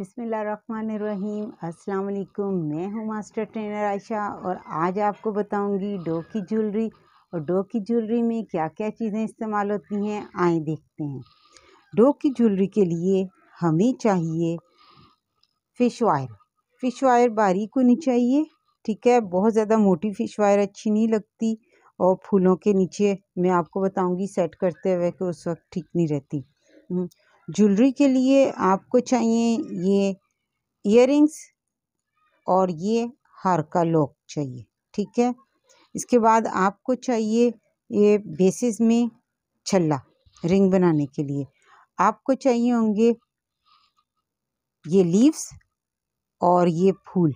बिसमीम अस्सलाम मैं हूं मास्टर ट्रेनर आयशा और आज आपको बताऊंगी डो की ज्वेलरी और डो की ज्वेलरी में क्या क्या चीज़ें इस्तेमाल होती हैं आए देखते हैं डो की ज्वेलरी के लिए हमें चाहिए फ़िश वायर फ़िश वायर बारीक होनी चाहिए ठीक है बहुत ज़्यादा मोटी फ़िश वायर अच्छी नहीं लगती और फूलों के नीचे मैं आपको बताऊँगी सेट करते हुए कि उस वक्त ठीक नहीं रहती हम्म। ज्वेलरी के लिए आपको चाहिए ये इयर और ये हार का लॉक चाहिए ठीक है इसके बाद आपको चाहिए ये बेसिस में छल्ला रिंग बनाने के लिए आपको चाहिए होंगे ये लीव्स और ये फूल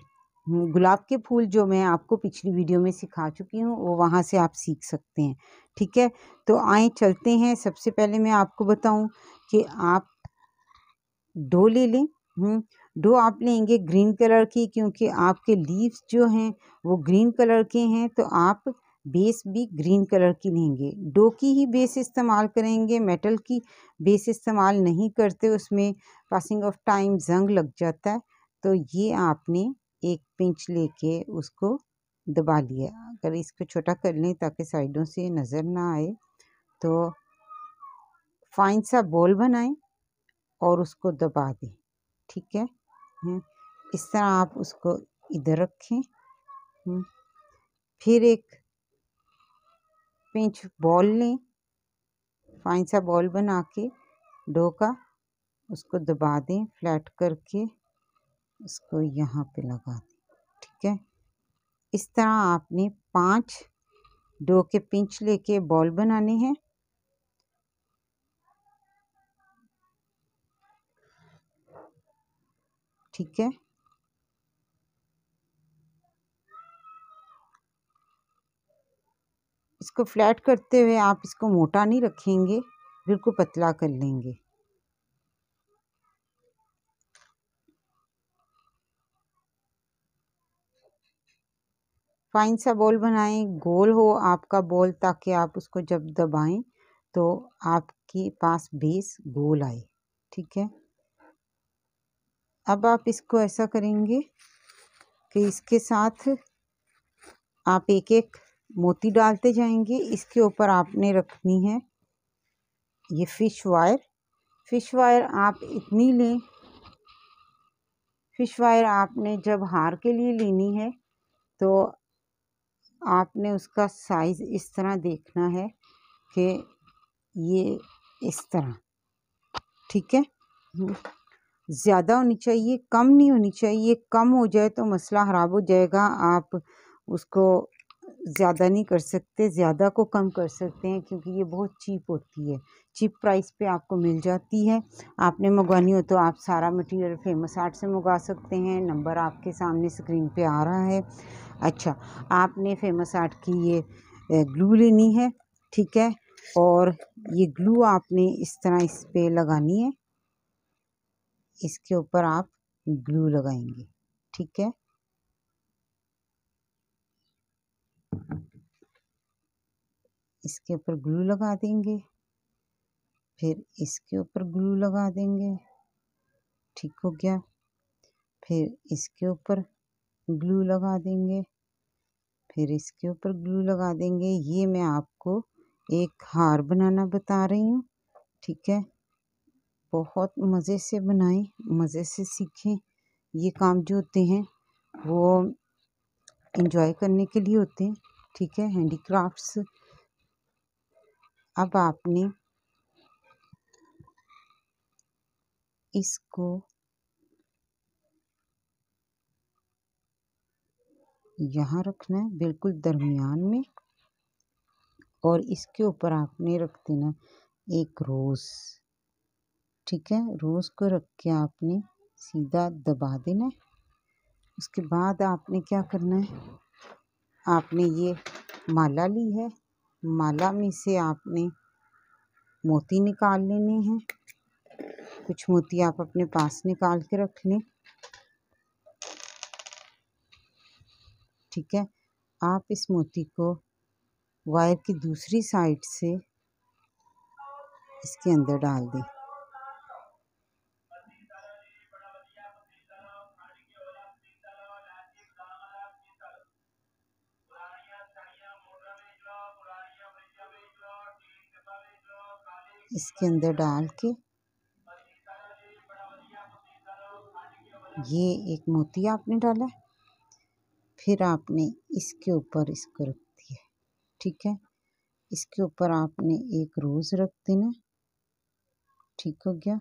गुलाब के फूल जो मैं आपको पिछली वीडियो में सिखा चुकी हूँ वो वहाँ से आप सीख सकते हैं ठीक है तो आए चलते हैं सबसे पहले मैं आपको बताऊँ कि आप डो ले लें डो आप लेंगे ग्रीन कलर की क्योंकि आपके लीव्स जो हैं वो ग्रीन कलर के हैं तो आप बेस भी ग्रीन कलर की लेंगे डो की ही बेस इस्तेमाल करेंगे मेटल की बेस इस्तेमाल नहीं करते उसमें पासिंग ऑफ टाइम जंग लग जाता है तो ये आपने एक पिंच लेके उसको दबा लिया अगर इसको छोटा कर लें ताकि साइडों से नज़र ना आए तो फाइन सा बॉल बनाएं और उसको दबा दें ठीक है हम्म, इस तरह आप उसको इधर रखें हम्म, फिर एक पिंच बॉल लें फाइन सा बॉल बना के डो का उसको दबा दें फ्लैट करके उसको यहाँ पे लगा दें ठीक है इस तरह आपने पांच डो के पिंच लेके बॉल बनाने हैं ठीक है इसको फ्लैट करते हुए आप इसको मोटा नहीं रखेंगे बिल्कुल पतला कर लेंगे फाइन सा बॉल बनाएं गोल हो आपका बॉल ताकि आप उसको जब दबाएं तो आपके पास बेस गोल आए ठीक है अब आप इसको ऐसा करेंगे कि इसके साथ आप एक एक मोती डालते जाएंगे इसके ऊपर आपने रखनी है ये फ़िश वायर फ़िश वायर आप इतनी लें फ़िश वायर आपने जब हार के लिए लेनी है तो आपने उसका साइज़ इस तरह देखना है कि ये इस तरह ठीक है ज़्यादा होनी चाहिए कम नहीं होनी चाहिए कम हो जाए तो मसला ख़राब हो जाएगा आप उसको ज़्यादा नहीं कर सकते ज़्यादा को कम कर सकते हैं क्योंकि ये बहुत चीप होती है चीप प्राइस पे आपको मिल जाती है आपने मंगवानी हो तो आप सारा मटेरियल फेमस आर्ट से मंगवा सकते हैं नंबर आपके सामने स्क्रीन पे आ रहा है अच्छा आपने फेमस आर्ट की ये ग्लू लेनी है ठीक है और ये ग्लू आपने इस तरह इस पर लगानी है इसके ऊपर आप ग्लू लगाएंगे ठीक है इसके ऊपर ग्लू लगा देंगे फिर इसके ऊपर ग्लू लगा देंगे ठीक हो गया फिर इसके ऊपर ग्लू लगा देंगे फिर इसके ऊपर ग्लू लगा देंगे ये मैं आपको एक हार बनाना बता रही हूँ ठीक है बहुत मज़े से बनाएं मज़े से सीखें ये काम जो होते हैं वो इन्जॉय करने के लिए होते हैं ठीक है हैंडीक्राफ्ट्स अब आपने इसको यहाँ रखना है बिल्कुल दरमियान में और इसके ऊपर आपने रख देना एक रोज़ ठीक है रोज़ को रख के आपने सीधा दबा देना है उसके बाद आपने क्या करना है आपने ये माला ली है माला में से आपने मोती निकाल लेने हैं कुछ मोती आप अपने पास निकाल के रख लें ठीक है आप इस मोती को वायर की दूसरी साइड से इसके अंदर डाल दें इसके अंदर डाल के ये एक मोती आपने डाला फिर आपने इसके ऊपर इसको रख दिया ठीक है इसके ऊपर आपने एक रोज़ रख देना ठीक हो गया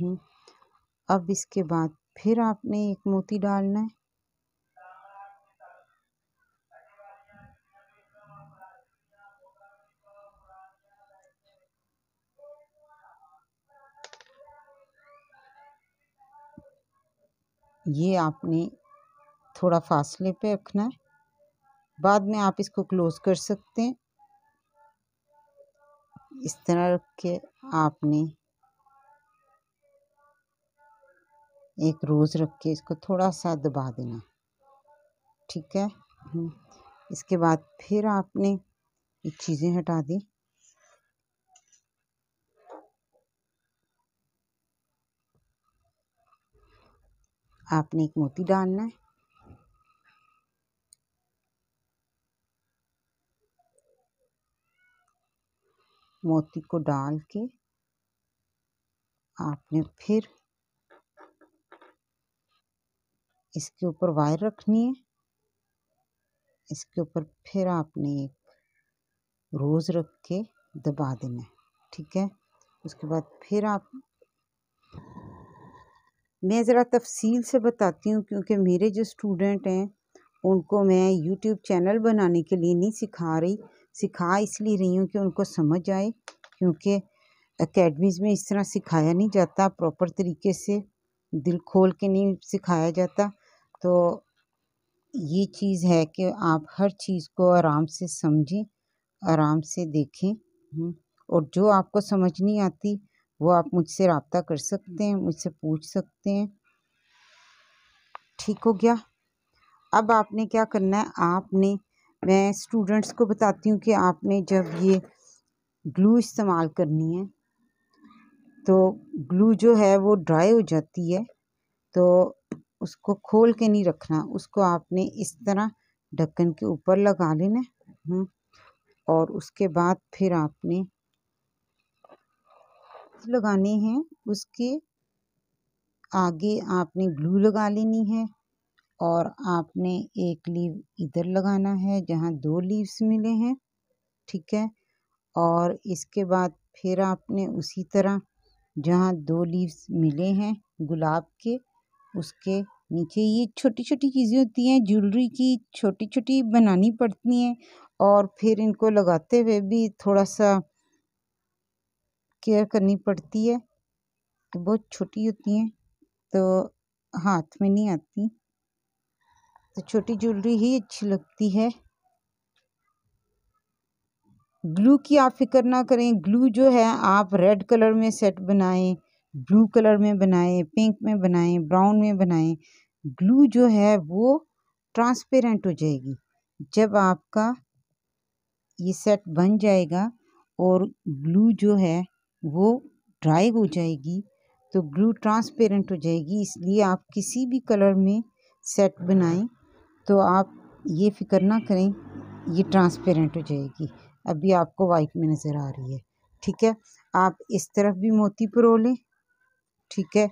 हम्म। अब इसके बाद फिर आपने एक मोती डालना है ये आपने थोड़ा फासले पे रखना है बाद में आप इसको क्लोज़ कर सकते हैं इस तरह रख के आपने एक रोज़ रख के इसको थोड़ा सा दबा देना ठीक है हम्म। इसके बाद फिर आपने ये चीज़ें हटा दी आपने एक मोती डालना है मोती को डाल के आपने फिर इसके ऊपर वायर रखनी है इसके ऊपर फिर आपने एक रोज़ रख के दबा देना है ठीक है उसके बाद फिर आप मैं ज़रा तफसील से बताती हूँ क्योंकि मेरे जो स्टूडेंट हैं उनको मैं यूट्यूब चैनल बनाने के लिए नहीं सिखा रही सिखा इसलिए रही हूँ कि उनको समझ आए क्योंकि अकेडमीज़ में इस तरह सिखाया नहीं जाता प्रॉपर तरीके से दिल खोल के नहीं सिखाया जाता तो ये चीज़ है कि आप हर चीज़ को आराम से समझें आराम से देखें हम्म, और जो आपको समझ नहीं आती वो आप मुझसे रबता कर सकते हैं मुझसे पूछ सकते हैं ठीक हो गया अब आपने क्या करना है आपने मैं स्टूडेंट्स को बताती हूँ कि आपने जब ये ग्लू इस्तेमाल करनी है तो ग्लू जो है वो ड्राई हो जाती है तो उसको खोल के नहीं रखना उसको आपने इस तरह ढक्कन के ऊपर लगा लेना हम्म, और उसके बाद फिर आपने लगाने हैं उसके आगे आपने ग्लू लगा लेनी है और आपने एक लीव इधर लगाना है जहाँ दो लीव्स मिले हैं ठीक है और इसके बाद फिर आपने उसी तरह जहाँ दो लीव्स मिले हैं गुलाब के उसके नीचे ये छोटी छोटी चीज़ें होती हैं ज्वेलरी की छोटी छोटी बनानी पड़ती हैं और फिर इनको लगाते हुए भी थोड़ा सा केयर करनी पड़ती है बहुत छोटी होती हैं तो हाथ में नहीं आती तो छोटी ज्वेलरी ही अच्छी लगती है ग्लू की आप फिक्र ना करें ग्लू जो है आप रेड कलर में सेट बनाएं ब्लू कलर में बनाएं पिंक में बनाएं ब्राउन में बनाएं ग्लू जो है वो ट्रांसपेरेंट हो जाएगी जब आपका ये सेट बन जाएगा और ग्लू जो है वो ड्राई हो जाएगी तो ग्लू ट्रांसपेरेंट हो जाएगी इसलिए आप किसी भी कलर में सेट बनाएं तो आप ये फिक्र ना करें ये ट्रांसपेरेंट हो जाएगी अभी आपको वाइट में नज़र आ रही है ठीक है आप इस तरफ भी मोती परो लें ठीक है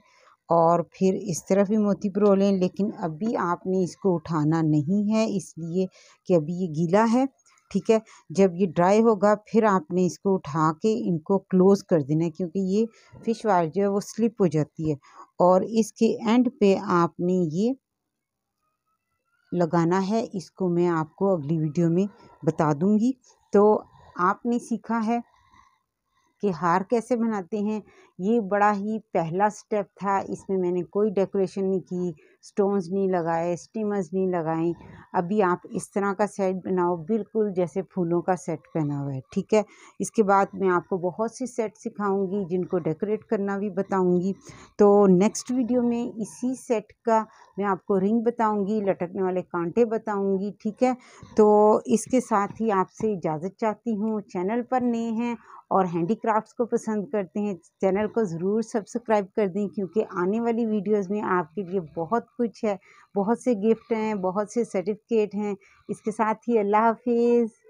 और फिर इस तरफ भी मोती परो लें लेकिन अभी आपने इसको उठाना नहीं है इसलिए कि अभी ये गीला है ठीक है जब ये ड्राई होगा फिर आपने इसको उठा के इनको क्लोज़ कर देना है क्योंकि ये फ़िश वायर जो है वो स्लिप हो जाती है और इसके एंड पे आपने ये लगाना है इसको मैं आपको अगली वीडियो में बता दूंगी तो आपने सीखा है कि हार कैसे बनाते हैं ये बड़ा ही पहला स्टेप था इसमें मैंने कोई डेकोरेशन नहीं की स्टोन्स नहीं लगाए स्टीमर्स नहीं लगाए अभी आप इस तरह का सेट बनाओ बिल्कुल जैसे फूलों का सेट बना हुआ है ठीक है इसके बाद मैं आपको बहुत सी सेट सिखाऊंगी जिनको डेकोरेट करना भी बताऊंगी तो नेक्स्ट वीडियो में इसी सेट का मैं आपको रिंग बताऊँगी लटकने वाले कांटे बताऊँगी ठीक है तो इसके साथ ही आपसे इजाज़त चाहती हूँ चैनल पर नए हैं और हैंडीक्राफ्ट्स को पसंद करते हैं चैनल को ज़रूर सब्सक्राइब कर दें क्योंकि आने वाली वीडियोस में आपके लिए बहुत कुछ है बहुत से गिफ्ट हैं बहुत से सर्टिफिकेट हैं इसके साथ ही अल्लाह हाफिज़